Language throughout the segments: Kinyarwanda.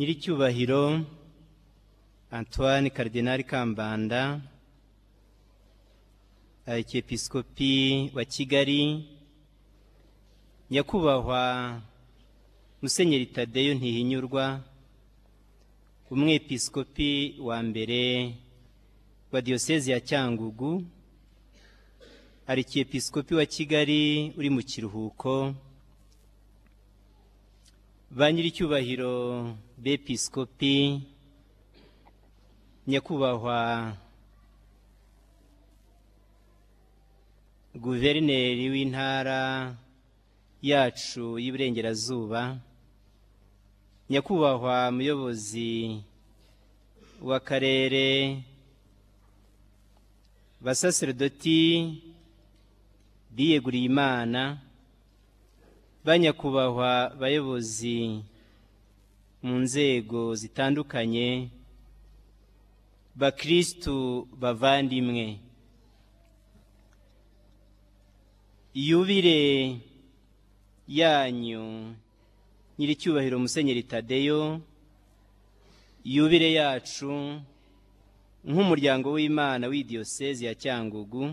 nyiricyubahiro antoine karidinari kambanda ekiyepisikopi wa kigali nyakubahwa musenyeri tadeyo ntihinyurwa umwepisikopi wa mbere wa Diyosezi ya cyangugu arikiyepisikopi wa kigali uri mu kiruhuko ba nyir'icyubahiro bepisikopi nyakubahwa guverineri w'intara yacu y'iburengerazuba nyakubahwa muyobozi w'akarere basaseredoti biyeguriye imana banyakubahwa bayobozi mu nzego zitandukanye bakirisitu bavandimwe yubire yanyu nyiricyubahiro musenyeri tadeyo yubire yacu nk'umuryango w'imana w'idiyosezi ya cyangugu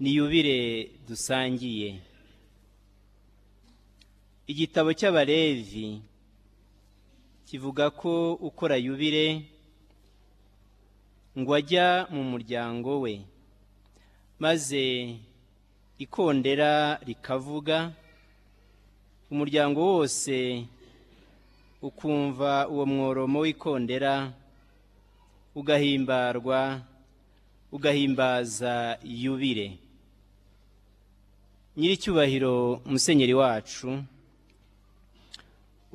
ni yubire dusangiye igitabo cy'abalevi kivuga ko ukora yubire ngo ajya mu muryango we maze ikondera rikavuga umuryango wose ukumva uwo mworomo w'ikondera ugahimbarwa ugahimbaza yubire nyiricyubahiro musenyeri wacu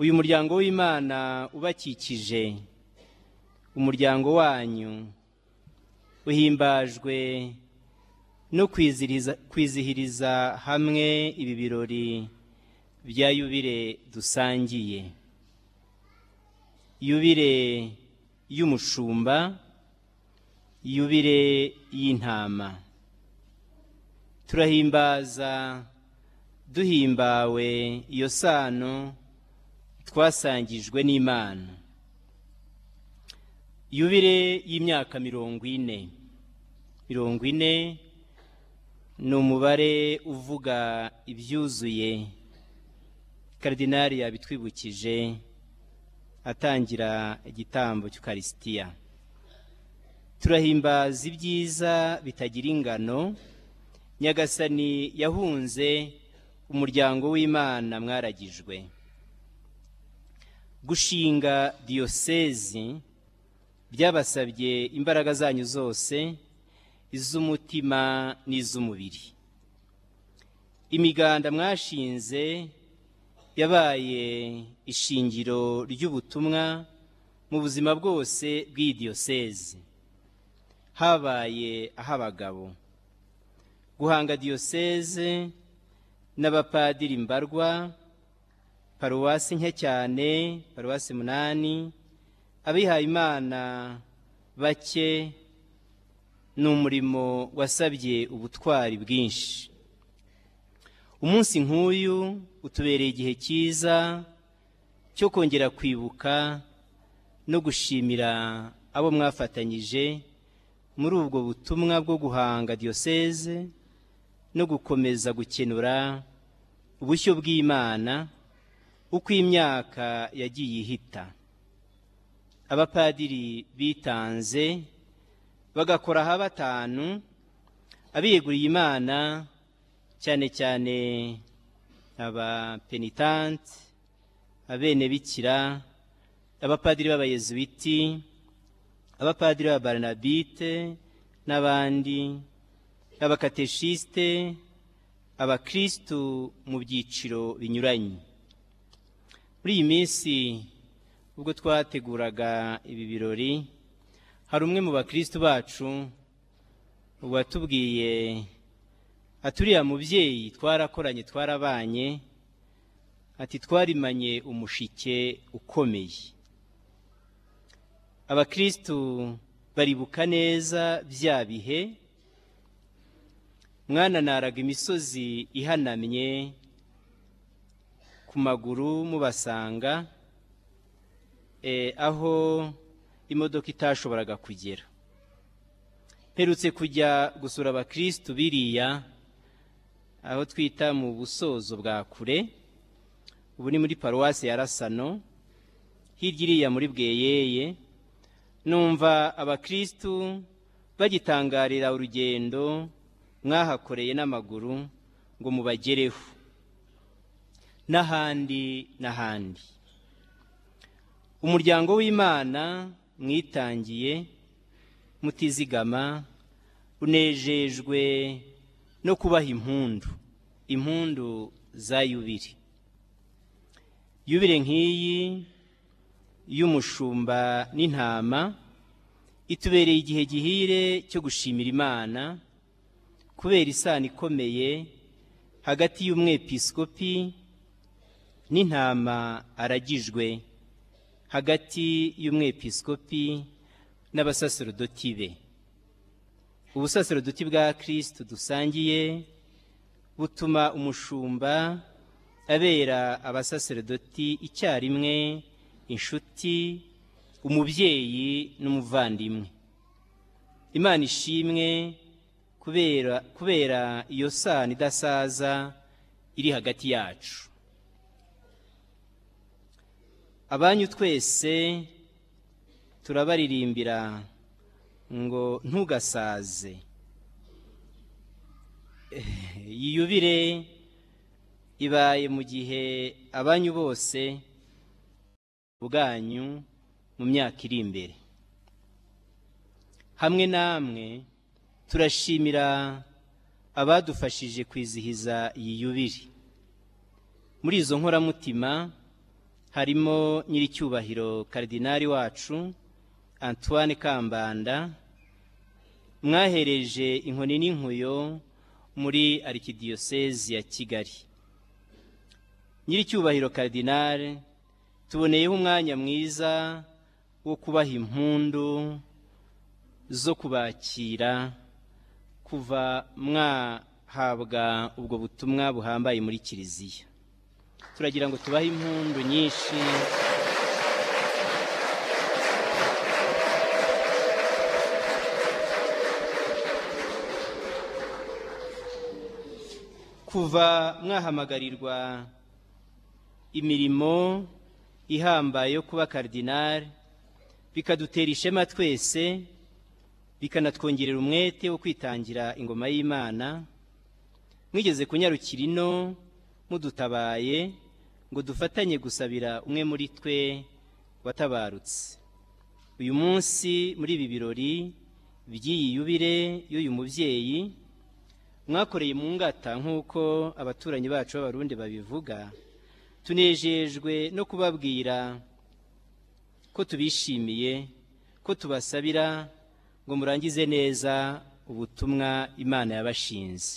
uyu muryango w'imana ubakikije umuryango wanyu uhimbajwe no kwizihiriza hamwe ibi birori bya yubire dusangiye yubire y'umushumba yubire y'intama turahimbaza duhimbawe iyo sano twasangijwe n'imana yubire y'imyaka mirongo ine mirongo ine ni umubare uvuga ibyuzuye karidinari yabitwibukije atangira igitambo cy'ukarisitiya turahimbaza ibyiza bitagira ingano nyagasani yahunze umuryango w'imana mwaragijwe gushinga diyosezi byabasabye imbaraga zanyu zose iz'umutima n'iz'umubiri imiganda mwashinze yabaye ishingiro ry'ubutumwa mu buzima bwose bw'iyi diyosezi habaye ah'abagabo guhanga diyoseze n'abapadiri mbarwa paruwasi nke cyane paruwasi munani abihaye imana bake ni umurimo wasabye ubutwari bwinshi umunsi nk'uyu utubereye igihe cyiza cyo kongera kwibuka no gushimira abo mwafatanyije muri ubwo butumwa bwo guhanga diyoseze no gukomeza gukenura ubushyo bw'imana uko imyaka yagiye ihita abapadiri bitanze bagakora ha batanu abiyeguriye imana cyane cyane abapenitanti abenebikira abapadiri b'abayezuwiti abapadiri b'ababaranabite n'abandi abakateshisite abakristu mu byiciro binyuranye muri iyi minsi ubwo twateguraga ibi birori hari umwe mu bakirisitu bacu watubwiye aturiya mubyeyi twarakoranye twarabanye ati twarimanye umushike ukomeye abakirisitu baribuka neza bya bihe mwana naraga imisozi ihanamye ku maguru mubasanga eh, aho imodoka itashoboraga kugera mperutse kujya gusura abakirisitu biriya aho twita mu busozo bwa kure ubu ni muri paruwasi ya rasano hirya iriya muri bweyeye numva abakirisitu bagitangarira urugendo mwahakoreye n'amaguru ngo mubagereho n'ahandi n'ahandi umuryango w'imana mwitangiye mutizigama unejejwe no kubaha impundu impundu za yubire yubire nk'iyi y'umushumba n'intama itubereye igihe gihire cyo gushimira imana kubera isano ikomeye hagati y'umwepiskopi n'intama aragijwe hagati y'umwepiskopi n'abasaserdoti be ubusaserdoti bwa kirisiti dusangiye butuma umushumba abera abasaserdoti icyarimwe inshuti umubyeyi n'umuvandimwe imana ishimwe kubera iyo sano idasaza iri hagati yacu abanyu twese turabaririmbira ngo ntugasaze eh, yiyubire ibaye mu gihe abanyu bose ubwanyu mu myaka iri imbere hamwe namwe turashimira abadufashije kwizihiza iyi yubiri muri izo nkoramutima harimo nyiricyubahiro kardinali wacu antoine kambanda mwahereje inkoni n'inkuyo muri arikidiyosezi ya kigali nyiricyubahiro karidinari tuboneyeho umwanya mwiza wo kubaha impundu zo kubakira kuva mwahabwa ubwo butumwa buhambaye muri kiliziya turagira ngo tubahe impundu nyinshi kuva mwahamagarirwa imirimo ihambaye yo kuba karidinari bikadutera ishema twese bikanatwongerera umwete wo kwitangira ingoma y'imana mwigeze kunyarukira ino mudutabaye ngo dufatanye gusabira umwe muri twe watabarutse uyu munsi muri ibi birori by'iyi yubire y'uyu mubyeyi mwakoreye mu ngata nk'uko abaturanyi bacu b'abarundi babivuga tunejejwe no kubabwira ko tubishimiye ko tubasabira ngo murangize neza ubutumwa imana yabashinze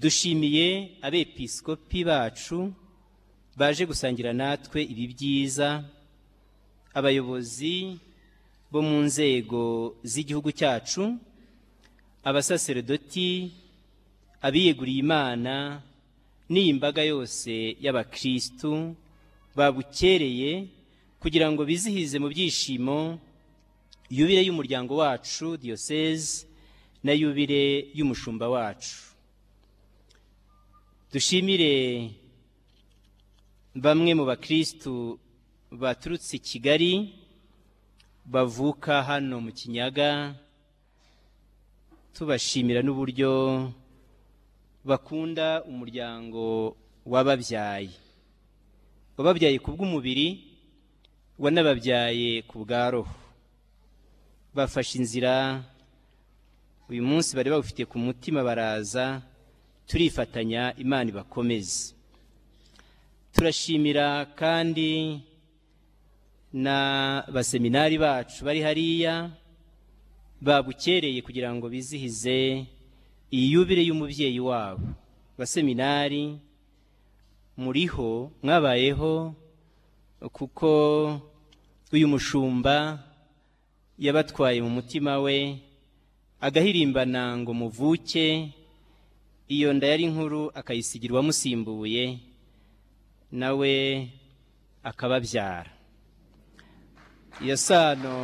dushimiye abepiskopi bacu baje gusangira natwe ibi byiza abayobozi bo mu nzego z'igihugu cyacu abasaseredoti abiyeguriye imana n'iyi mbaga yose y’abakristu babukereye kugira ngo bizihize mu byishimo yubire y'umuryango wacu diyoseze na yubire y'umushumba wacu dushimire bamwe mu bakirisitu baturutse i kigali bavuka hano mu kinyaga tubashimira n'uburyo bakunda umuryango wababyaye wababyaye ku bw'umubiri wanababyaye ku bwa roho bafashe inzira uyu munsi bari bawufite ku mutima baraza turifatanya imana ibakomeze turashimira kandi na baseminari bacu bari hariya babukereye kugira ngo bizihize iyi y'umubyeyi wabo baseminari muriho mwabayeho kuko uyu mushumba yabatwaye mu mutima we agahirimbana ngo muvuke iyo nda yari nkuru akayisigirwa amusimbuye nawe akababyara iyo sano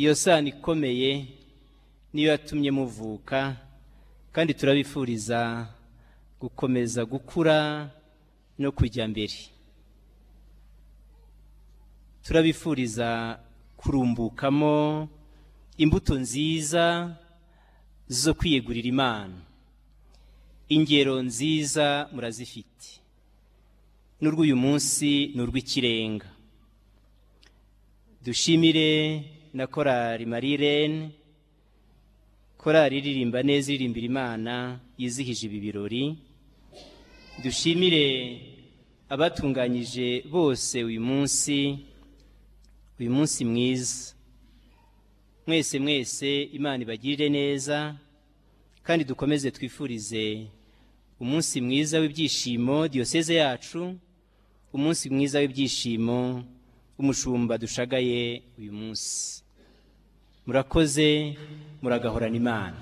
iyo sano ikomeye niyo yatumye muvuka kandi turabifuriza gukomeza gukura no kujya mbere turabifuriza kurumbukamo imbuto nziza zo kwiyegurira imana ingero nziza murazifite n'urw'uyu munsi ni dushimire na korari marirene korari iririmba neza iririmbira imana yizihije ibi birori dushimire abatunganyije bose uyu munsi uyu munsi mwiza mwese mwese imana ibagirire neza kandi dukomeze twifurize umunsi mwiza w'ibyishimo diyoseze yacu umunsi mwiza w'ibyishimo umushumba dushagaye uyu munsi murakoze muragahorana imana